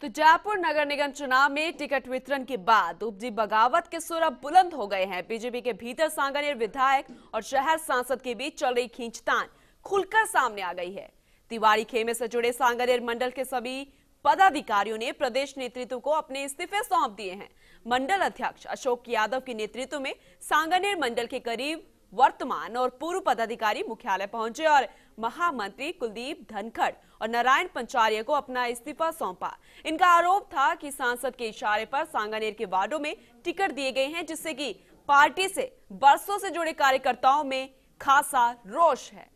तो जयपुर नगर निगम चुनाव में टिकट वितरण के बाद उपजी बगावत के सुर अब बुलंद हो गए हैं बीजेपी के भीतर सांगानेर विधायक और शहर सांसद के बीच चल रही खींचतान खुलकर सामने आ गई है तिवारी खेमे से जुड़े सांगानेर मंडल के सभी पदाधिकारियों ने प्रदेश नेतृत्व को अपने इस्तीफे सौंप दिए हैं मंडल अध्यक्ष अशोक यादव के नेतृत्व में सांगनेर मंडल के करीब वर्तमान और पूर्व पदाधिकारी मुख्यालय पहुंचे और महामंत्री कुलदीप धनखड़ और नारायण पंचार्य को अपना इस्तीफा सौंपा इनका आरोप था कि सांसद के इशारे पर सांगानेर के वार्डो में टिकट दिए गए हैं जिससे कि पार्टी से बरसों से जुड़े कार्यकर्ताओं में खासा रोष है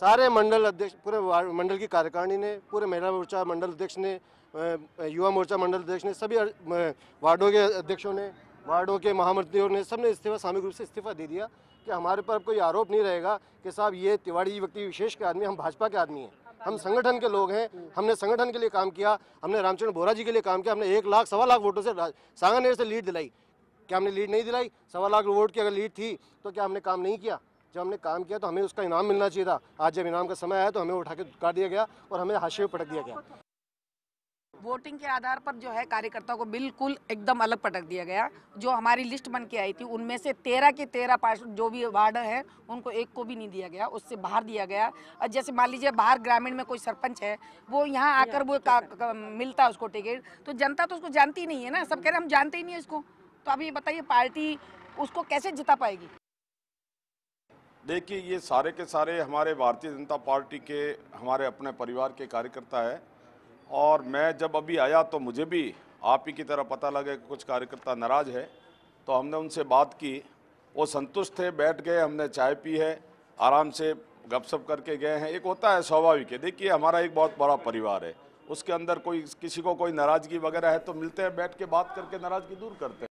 सारे मंडल अध्यक्ष पूरे मंडल की कार्यकारिणी ने पूरे महिला मोर्चा मंडल अध्यक्ष ने युवा मोर्चा मंडल अध्यक्ष ने सभी वार्डों के अध्यक्षों ने वार्डों के महामंत्रियों ने सब ने इस्तीफा सामूहिक रूप से इस्तीफा दे दिया कि हमारे पर कोई आरोप नहीं रहेगा कि साहब ये तिवाड़ी व्यक्ति विशेष के आदमी हम भाजपा के आदमी हैं हम संगठन के लोग हैं हमने संगठन के लिए काम किया हमने रामचंद्र बोरा जी के लिए काम किया हमने एक लाख सवा लाख वोटों से सांगानेर से लीड दिलाई क्या हमने लीड नहीं दिलाई सवा लाख वोट की अगर लीड थी तो क्या हमने काम नहीं किया जब हमने काम किया तो हमें उसका इनाम मिलना चाहिए था आज जब इनाम का समय आया तो हमें उठा के दुटकार दिया गया और हमें हाशिए पटक दिया गया वोटिंग के आधार पर जो है कार्यकर्ताओं को बिल्कुल एकदम अलग पटक दिया गया जो हमारी लिस्ट बन के आई थी उनमें से तेरह के तेरह पार्षद जो भी वार्ड हैं उनको एक को भी नहीं दिया गया उससे बाहर दिया गया और जैसे मान लीजिए बाहर ग्रामीण में कोई सरपंच है वो यहाँ आकर वो का, का, मिलता है उसको टिकट तो जनता तो उसको जानती नहीं है ना सब कह रहे हम जानते ही नहीं है इसको तो अभी बताइए पार्टी उसको कैसे जिता पाएगी देखिए ये सारे के सारे हमारे भारतीय जनता पार्टी के हमारे अपने परिवार के कार्यकर्ता है और मैं जब अभी आया तो मुझे भी आप ही की तरह पता लगे कि कुछ कार्यकर्ता नाराज़ है तो हमने उनसे बात की वो संतुष्ट थे बैठ गए हमने चाय पी है आराम से गपशप करके गए हैं एक होता है स्वाभाविक है देखिए हमारा एक बहुत बड़ा परिवार है उसके अंदर कोई किसी को कोई नाराज़गी वगैरह है तो मिलते हैं बैठ के बात करके नाराज़गी दूर करते हैं